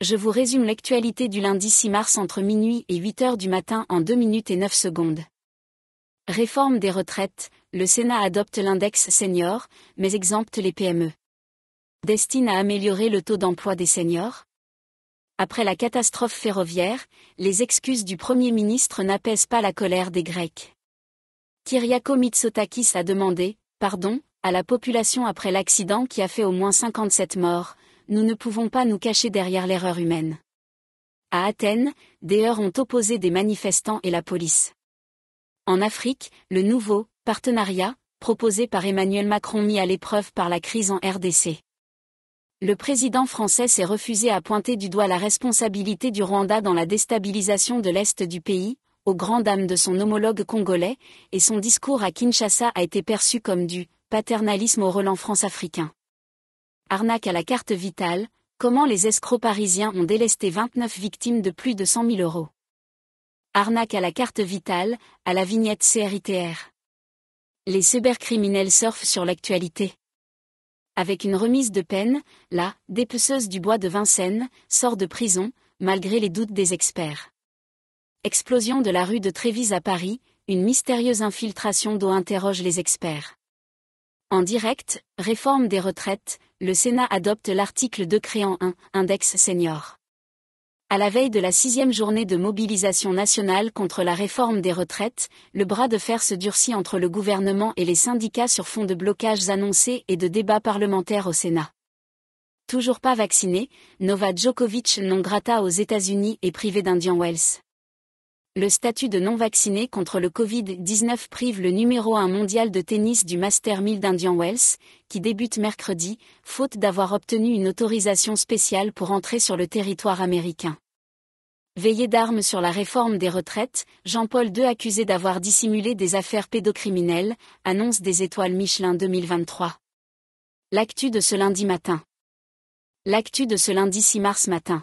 je vous résume l'actualité du lundi 6 mars entre minuit et 8 h du matin en 2 minutes et 9 secondes. Réforme des retraites, le Sénat adopte l'index senior, mais exempte les PME. Destine à améliorer le taux d'emploi des seniors Après la catastrophe ferroviaire, les excuses du Premier ministre n'apaisent pas la colère des Grecs. Kyriako Mitsotakis a demandé, pardon, à la population après l'accident qui a fait au moins 57 morts, nous ne pouvons pas nous cacher derrière l'erreur humaine. À Athènes, des heures ont opposé des manifestants et la police. En Afrique, le nouveau partenariat, proposé par Emmanuel Macron mis à l'épreuve par la crise en RDC. Le président français s'est refusé à pointer du doigt la responsabilité du Rwanda dans la déstabilisation de l'Est du pays, au grand dam de son homologue congolais, et son discours à Kinshasa a été perçu comme du paternalisme au relent france-africain. Arnaque à la carte vitale, comment les escrocs parisiens ont délesté 29 victimes de plus de 100 000 euros. Arnaque à la carte vitale, à la vignette CRITR. Les cybercriminels surfent sur l'actualité. Avec une remise de peine, la dépeceuse du bois de Vincennes sort de prison, malgré les doutes des experts. Explosion de la rue de Trévise à Paris, une mystérieuse infiltration d'eau interroge les experts. En direct, réforme des retraites, le Sénat adopte l'article 2 créant un index senior. À la veille de la sixième journée de mobilisation nationale contre la réforme des retraites, le bras de fer se durcit entre le gouvernement et les syndicats sur fond de blocages annoncés et de débats parlementaires au Sénat. Toujours pas vacciné, Nova Djokovic non grata aux États-Unis et privé d'Indian Wells le statut de non-vacciné contre le Covid-19 prive le numéro 1 mondial de tennis du Master 1000 d'Indian Wells, qui débute mercredi, faute d'avoir obtenu une autorisation spéciale pour entrer sur le territoire américain. Veillé d'armes sur la réforme des retraites, Jean-Paul II accusé d'avoir dissimulé des affaires pédocriminelles, annonce des étoiles Michelin 2023. L'actu de ce lundi matin. L'actu de ce lundi 6 mars matin.